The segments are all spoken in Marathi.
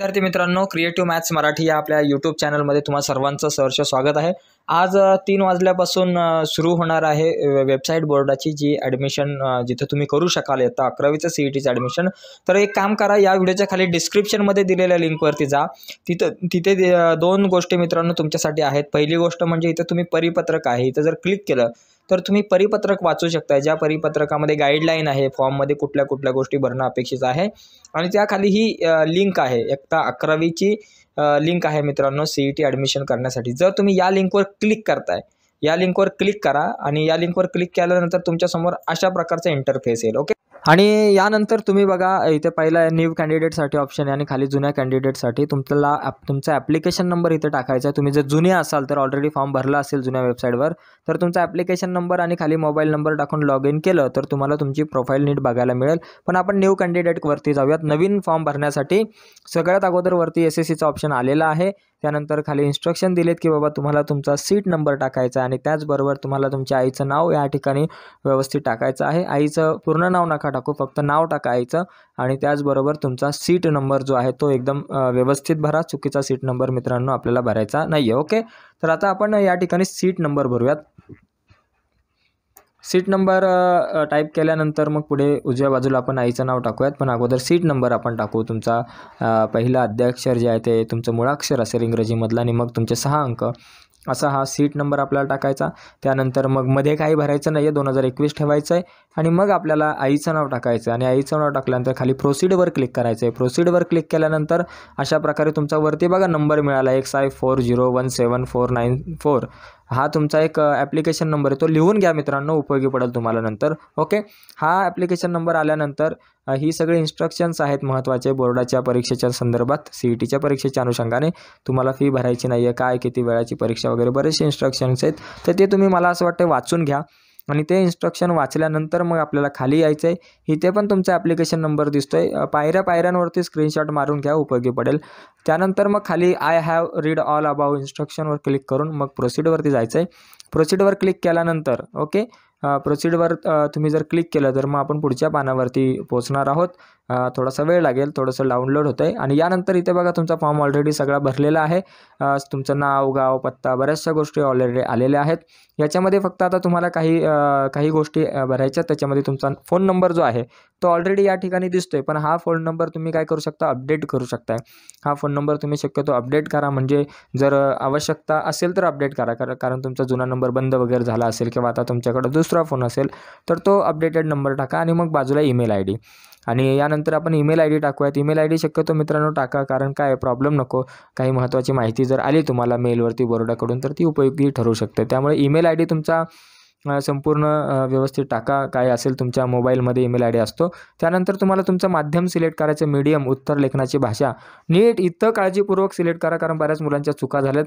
विद्यार्थी मित्रांनो क्रिएटिव्ह मॅथ्स मराठी या आपल्या यूट्यूब चॅनलमध्ये तुम्हाला सर्वांचं सहर्ष स्वागत आहे आज तीन वाजल्यापासून सुरू होणार आहे वेबसाईट बोर्डाची जी ॲडमिशन जिथे तुम्ही करू शकाल येतं अकरावीचं सी ई टीचं ॲडमिशन तर एक काम करा या व्हिडिओच्या खाली डिस्क्रिप्शनमध्ये दिलेल्या लिंकवरती जा तिथं तिथे दोन गोष्टी मित्रांनो तुमच्यासाठी आहेत पहिली गोष्ट म्हणजे इथं तुम्ही परिपत्रक आहे इथं जर क्लिक केलं तर तुम्ही परिपत्रक वाचू शकता ज्या परिपत्रकामध्ये गाईडलाईन आहे फॉर्ममध्ये कुठल्या कुठल्या गोष्टी भरणं अपेक्षित आहे आणि त्याखाली ही लिंक आहे एकता अकरावीची लिंक आहे मित्रांनो सी ई टी ॲडमिशन करण्यासाठी जर तुम्ही या लिंकवर क्लिक करताय या लिंकवर क्लिक करा आणि या लिंकवर क्लिक केल्यानंतर तुमच्यासमोर अशा प्रकारचा इंटरफेस येईल ओके आणि यानंतर तुम्ही बघा इथे पहिला न्यू कॅन्डिडेटसाठी ऑप्शन आहे आणि खाली जुन्या कॅन्डिडेटसाठी तुमच्याला तुमचा ॲप्लिकेशन नंबर इथे टाकायचा आहे तुम्ही जर जुने असाल तर ऑलरेडी फॉर्म भरला असेल जुन्या वेबसाईटवर तर तुमचा ॲप्लिकेशन नंबर आणि खाली मोबाईल नंबर टाकून लॉग इन केलं तर तुम्हाला तुमची प्रोफाईल नीट बघायला मिळेल पण आपण न्यू कॅन्डिडेटवरती जाऊयात नवीन फॉर्म भरण्यासाठी सगळ्यात अगोदर वरती एस एस सीचा ऑप्शन आलेला आहे त्यानंतर खाली इन्स्ट्रक्शन दिलेत की बाबा तुम्हाला तुमचा सीट नंबर टाकायचा आणि त्याचबरोबर तुम्हाला तुमच्या आईचं नाव या ठिकाणी व्यवस्थित टाकायचं आहे आईचं पूर्ण नाव नका टाकू फक्त नाव टाकायचं आणि त्याचबरोबर तुमचा सीट नंबर जो आहे तो एकदम व्यवस्थित भरा चुकीचा सीट नंबर मित्रांनो आपल्याला भरायचा नाही ओके तर आता आपण या ठिकाणी सीट नंबर भरूयात सीट नंबर टाईप केल्यानंतर मग पुढे उजव्या बाजूला आपण आईचं नाव टाकूयात पण अगोदर सीट नंबर आपण टाकू तुमचा पहिला अद्याक्षर जे आहे ते तुमचं मुळाक्षर असेल इंग्रजीमधला आणि मग तुमचे सहा अंक असा हा सीट नंबर आपल्याला टाकायचा त्यानंतर मग मध्ये काही भरायचं नाही आहे दोन हजार एकवीस ठेवायचं आहे आणि मग आपल्याला आईचं नाव टाकायचं आहे आणि आईचं नाव टाकल्यानंतर खाली प्रोसिडवर क्लिक करायचं आहे प्रोसिडवर क्लिक केल्यानंतर अशा प्रकारे तुमचा वरती बघा नंबर मिळाला X I four zero one seven four nine four हा तुमचा एक ॲप्लिकेशन नंबर आहे तो लिहून घ्या मित्रांनो उपयोगी पडेल तुम्हाला नंतर ओके हा ॲप्लिकेशन नंबर आल्यानंतर ही सगळे इन्स्ट्रक्शन्स आहेत महत्त्वाचे बोर्डाच्या परीक्षेच्या संदर्भात सी ई e टीच्या परीक्षेच्या अनुषंगाने तुम्हाला फी भरायची नाही आहे काय किती वेळाची परीक्षा वगैरे बरेचसे इन्स्ट्रक्शन्स आहेत तर ते तुम्ही मला असं वाटतं वाचून घ्या आणि ते इन्स्ट्रक्शन वाचल्यानंतर मग आपल्याला खाली यायचं आहे इथे पण तुमचा ॲप्लिकेशन नंबर दिसतो आहे पायऱ्या पायऱ्यांवरती स्क्रीनशॉट मारून घ्या उपयोगी पडेल त्यानंतर मग खाली I have read all about इन्स्ट्रक्शनवर क्लिक करून मग प्रोसिडवरती जायचं आहे प्रोसिडवर क्लिक केल्यानंतर ओके प्रोसिडवर तुम्ही जर क्लिक केलं तर मग आपण पुढच्या पानावरती पोहोचणार आहोत थोडासा वेळ लागेल थोडंसं डाउनलोड होत आहे आणि यानंतर इथे बघा तुमचा फॉर्म ऑलरेडी सगळा भरलेला आहे तुमचं नाव गाव पत्ता बऱ्याचशा गोष्टी ऑलरेडी आलेल्या आहेत याच्यामध्ये फक्त आता तुम्हाला काही काही गोष्टी भरायच्या त्याच्यामध्ये तुमचा फोन नंबर जो आहे तो ऑलरेडी या ठिकाणी दिसतो आहे पण हा फोन नंबर तुम्ही काय करू शकता अपडेट करू शकता हा फोन नंबर तुम्ही शक्यतो अपडेट करा म्हणजे जर आवश्यकता असेल तर अपडेट करा कारण तुमचा जुना नंबर बंद वगैरे झाला असेल किंवा आता तुमच्याकडं दुस दुसरा फोन असेल तर तो अपडेटेड नंबर टाका आणि मग बाजूला ईमेल आय डी आणि यानंतर आपण ईमेल आय डी टाकूयात ईमेल आय डी शक्यतो मित्रांनो टाका कारण काय प्रॉब्लेम नको काही महत्त्वाची माहिती जर आली तुम्हाला मेलवरती बरोडाकडून तर ती उपयोगी ठरू शकते त्यामुळे ईमेल आय डी तुमचा संपूर्ण व्यवस्थित टाका काय असेल तुमच्या मोबाईलमध्ये ईमेल आय डी असतो त्यानंतर तुम्हाला तुमचं माध्यम सिलेक्ट करायचं मीडियम उत्तर लेखनाची भाषा नीट इथं काळजीपूर्वक सिलेक्ट करा कारण बऱ्याच मुलांच्या चुका झाल्यात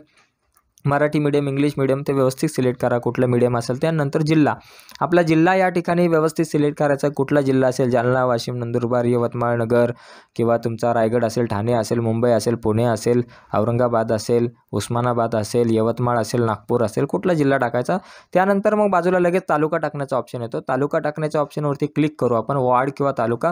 मराठी मीडियम इंग्लिश मीडियम ते व्यवस्थित सिलेक्ट करा कुठलं मीडियम असेल त्यानंतर जिल्हा आपला जिल्हा या ठिकाणी व्यवस्थित सिलेक्ट करायचा कुठला जिल्हा असेल जालना वाशिम नंदुरबार यवतमाळ नगर किंवा तुमचा रायगड असेल ठाणे असेल मुंबई असेल पुणे असेल औरंगाबाद असेल उस्मानाबाद असेल यवतमाळ असेल नागपूर असेल कुठला जिल्हा टाकायचा त्यानंतर मग बाजूला लगेच तालुका टाकण्याचा ऑप्शन येतो तालुका टाकण्याच्या ऑप्शनवरती क्लिक करू आपण वार्ड किंवा तालुका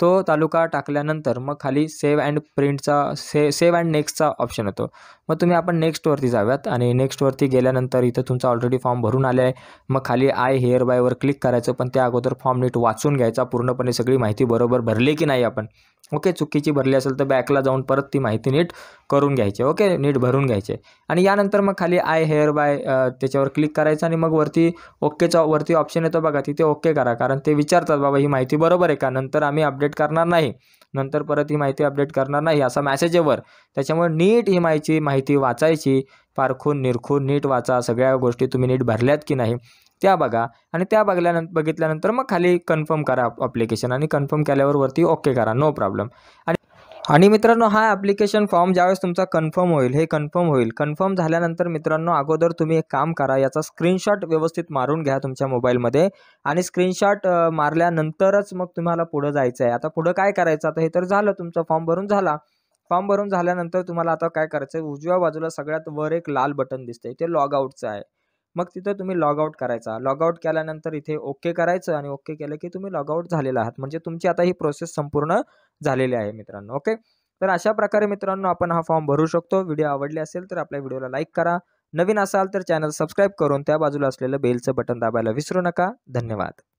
तो तालुका टाकल्यानंतर मग खाली सेव्ह अँड प्रिंटचा से सेव्ह अँड नेक्स्टचा ऑप्शन होतो मग तुम्ही आपण नेक्स्टवरती जाव्यात आणि नेक्स्टवरती गेल्यानंतर इथं तुमचा ऑलरेडी फॉर्म भरून आला आहे मग खाली आय हेअर बायवर क्लिक करायचं पण त्या अगोदर फॉर्म नीट वाचून घ्यायचा पूर्णपणे सगळी माहिती बरोबर भरली की नाही आपण ओके चुकीची भरली असेल तर बॅकला जाऊन परत ती माहिती नीट करून घ्यायची ओके नीट भरून घ्यायचे आणि यानंतर मग खाली आय हेअर बाय त्याच्यावर क्लिक करायचं आणि मग वरती ओकेचा वरती ऑप्शन येतो बघा तिथे ओके करा कारण ते विचारतात बाबा ही माहिती बरोबर आहे का नंतर आम्ही अपडेट करणार नाही नंतर परत ही माहिती अपडेट करणार नाही असा मॅसेज त्याच्यामुळे नीट ही माहिती माहिती वाचायची पारखून निरखून नीट वाचा सगळ्या गोष्टी तुम्ही नीट भरल्यात की नाही त्या बघा आणि त्या बघल्यानंतर बघितल्यानंतर मग खाली कन्फर्म करा अप्लिकेशन आणि कन्फर्म केल्यावर वरती ओके करा नो प्रॉब्लेम आणि आणि मित्रांनो हा ॲप्लिकेशन फॉर्म ज्यावेळेस तुमचा कन्फर्म होईल हे कन्फर्म होईल कन्फर्म झाल्यानंतर मित्रांनो अगोदर तुम्ही एक काम करा याचा स्क्रीनशॉट व्यवस्थित मारून घ्या तुमच्या मोबाईलमध्ये आणि स्क्रीनशॉट मारल्यानंतरच मग तुम्हाला पुढं जायचं आहे आता पुढं काय करायचं आता हे तर झालं तुमचा फॉर्म भरून झाला फॉर्म भरून झाल्यानंतर तुम्हाला आता काय करायचं आहे उजव्या बाजूला सगळ्यात वर एक लाल बटन दिसतंय ते लॉग आउटचं आहे मग तिथं तुम्ही लॉग आऊट करायचा लॉग आऊट केल्यानंतर इथे ओके करायचं आणि ओके केलं की तुम्ही लॉग आऊट झालेला आहात म्हणजे तुमची आता ही प्रोसेस संपूर्ण झालेली आहे मित्रांनो ओके तर अशा प्रकारे मित्रांनो आपण हा फॉर्म भरू शकतो व्हिडिओ आवडले असेल तर आपल्या व्हिडिओला लाईक करा नवीन असाल तर चॅनल सबस्क्राईब करून त्या बाजूला असलेलं बेलचं बटन दाबायला विसरू नका धन्यवाद